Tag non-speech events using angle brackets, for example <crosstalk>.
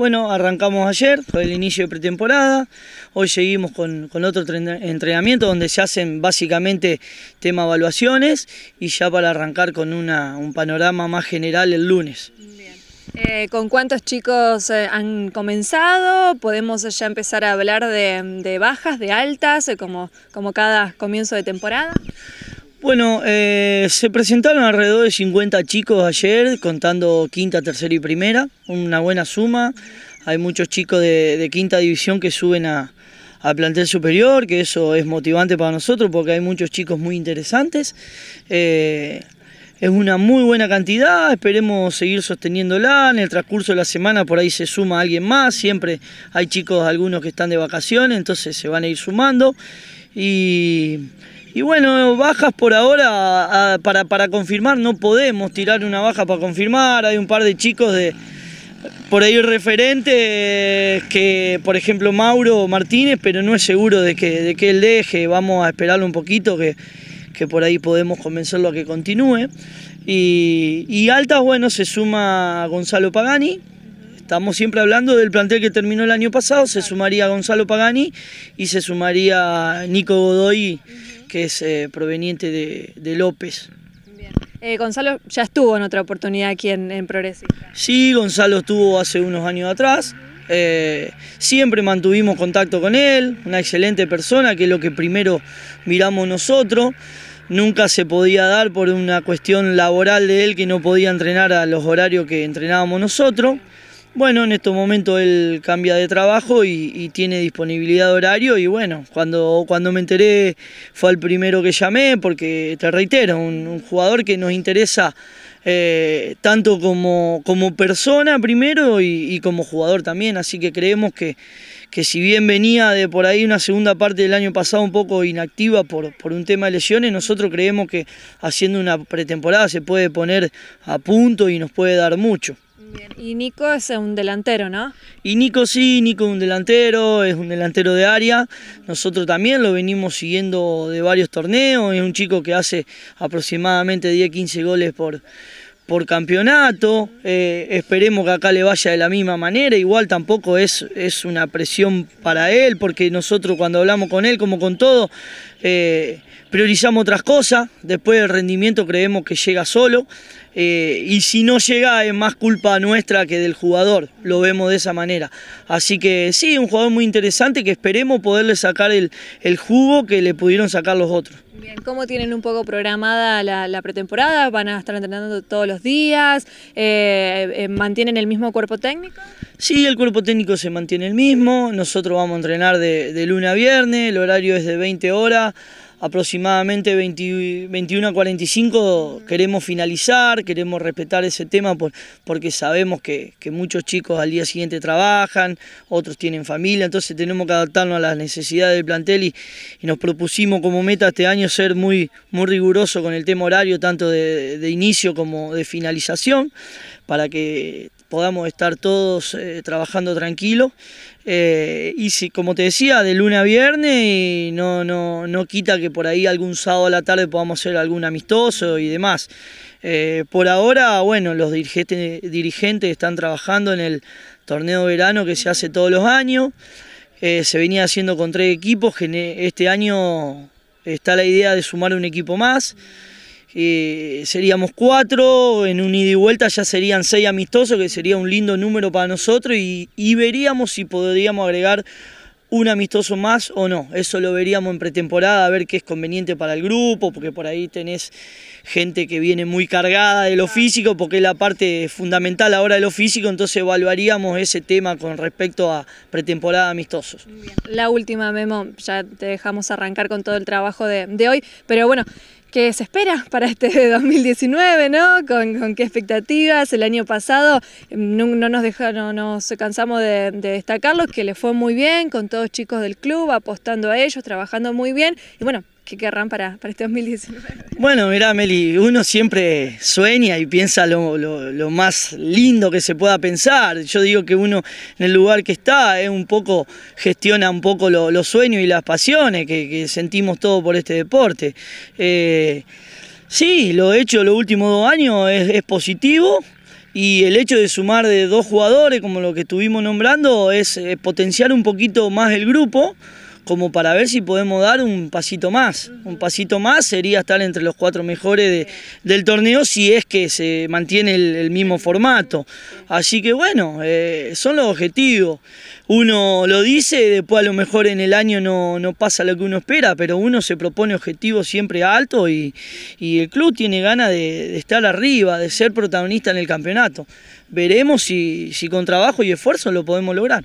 Bueno, arrancamos ayer, fue el inicio de pretemporada. Hoy seguimos con, otro entrenamiento donde se hacen básicamente tema evaluaciones y ya para arrancar con una, un panorama más general el lunes. Eh, ¿Con cuántos chicos eh, han comenzado? ¿Podemos ya empezar a hablar de, bajas, de altas, eh, como, como cada comienzo de temporada? Bueno, eh, se presentaron alrededor de 50 chicos ayer, contando quinta, tercera y primera, una buena suma. Hay muchos chicos de, quinta división que suben a, plantel superior, que eso es motivante para nosotros porque hay muchos chicos muy interesantes. Eh, es una muy buena cantidad, esperemos seguir sosteniéndola. En el transcurso de la semana por ahí se suma alguien más, siempre hay chicos, algunos que están de vacaciones, entonces se van a ir sumando. Y y bueno, bajas por ahora para, confirmar, no podemos tirar una baja para confirmar. Hay un par de chicos de por ahí referentes eh, que, por ejemplo, Mauro Martínez, pero no es seguro de que, de que él deje. Vamos a esperarlo un poquito que, que por ahí podemos convencerlo a que continúe. Y, y altas, bueno, se suma Gonzalo Pagani, Estamos siempre hablando del plantel que terminó el año pasado, se sumaría Gonzalo Pagani y se sumaría Nico Godoy que es eh, proveniente de, López. Eh, Gonzalo ya estuvo en otra oportunidad aquí en, en Progresista. Sí, Gonzalo estuvo hace unos años atrás. Eh, siempre mantuvimos contacto con él, una excelente persona, que es lo que primero miramos nosotros. Nunca se podía dar por una cuestión laboral de él que no podía entrenar a los horarios que entrenábamos nosotros. Bueno, en estos momentos él cambia de trabajo y, tiene disponibilidad de horario y bueno, cuando, cuando me enteré fue el primero que llamé porque, te reitero, un, jugador que nos interesa eh, tanto como, como, persona primero y, como jugador también, así que creemos que, que, si bien venía de por ahí una segunda parte del año pasado un poco inactiva por un tema de lesiones, nosotros creemos que haciendo una pretemporada se puede poner a punto y nos puede dar mucho. Y Nico es un delantero, ¿no? Y Nico sí, Nico es un delantero, es un delantero de área. Nosotros también lo venimos siguiendo de varios torneos. Es un chico que hace aproximadamente 10-15 goles por, por campeonato. Eh, esperemos que acá le vaya de la misma manera. Igual tampoco es, es una presión para él, porque nosotros cuando hablamos con él, como con todo, eh, priorizamos otras cosas. Después del rendimiento creemos que llega solo. Eh, y si no llega es más culpa nuestra que del jugador, lo vemos de esa manera. Así que sí, un jugador muy interesante que esperemos poderle sacar el, jugo que le pudieron sacar los otros. ¿cómo tienen un poco programada la, pretemporada? ¿Van a estar entrenando todos los días? Eh, eh, ¿Mantienen el mismo cuerpo técnico? Sí, el cuerpo técnico se mantiene el mismo. Nosotros vamos a entrenar de, de lunes a viernes, el horario es de 20 horas aproximadamente 21 a 45 queremos finalizar, queremos respetar ese tema porque sabemos que, muchos chicos al día siguiente trabajan, otros tienen familia, entonces tenemos que adaptarnos a las necesidades del plantel y, nos propusimos como meta este año ser muy, muy riguroso con el tema horario, tanto de, inicio como de finalización, para que podamos estar todos eh, trabajando tranquilos. Eh, y si, como te decía, de lunes a viernes, no, no, no quita que por ahí algún sábado a la tarde podamos hacer algún amistoso y demás. Eh, por ahora, bueno, los dirigentes, dirigentes están trabajando en el torneo verano que se hace todos los años. Eh, se venía haciendo con tres equipos, e, este año está la idea de sumar un equipo más. Eh, seríamos cuatro, en un ida y vuelta ya serían seis amistosos, que sería un lindo número para nosotros y, y veríamos si podríamos agregar un amistoso más o no. Eso lo veríamos en pretemporada, a ver qué es conveniente para el grupo, porque por ahí tenés gente que viene muy cargada de lo físico, porque es la parte fundamental ahora de lo físico, entonces evaluaríamos ese tema con respecto a pretemporada amistosos. La última, Memo, ya te dejamos arrancar con todo el trabajo de, de hoy, pero bueno... ¿Qué se espera para este 2019, <laughs> no? ¿Con, qué expectativas? El año pasado em, no, nos dejaron, no nos cansamos de, destacarlos, que les fue muy bien con todos chicos del club, apostando a ellos, trabajando muy bien. Y bueno, que querrán para, para este 2019? Bueno, mirá, Meli, uno siempre sueña y piensa lo, más lindo que se pueda pensar. Yo digo que uno en el lugar que está es eh, un poco, gestiona un poco los sueños y las pasiones que, sentimos todos por este deporte. Eh, sí, lo he hecho los últimos dos años es, es positivo, y el hecho de sumar de dos jugadores como lo que estuvimos nombrando es potenciar un poquito más el grupo como para ver si podemos dar un pasito más. Un pasito más sería estar entre los cuatro mejores del torneo si es que se mantiene el, mismo formato. Así que bueno, eh, son los objetivos. Uno lo dice, después a lo mejor en el año no, pasa lo que uno espera, pero uno se propone objetivos siempre altos y, el club tiene ganas de, estar arriba, de ser protagonista en el campeonato. Veremos si, si con trabajo y esfuerzo lo podemos lograr.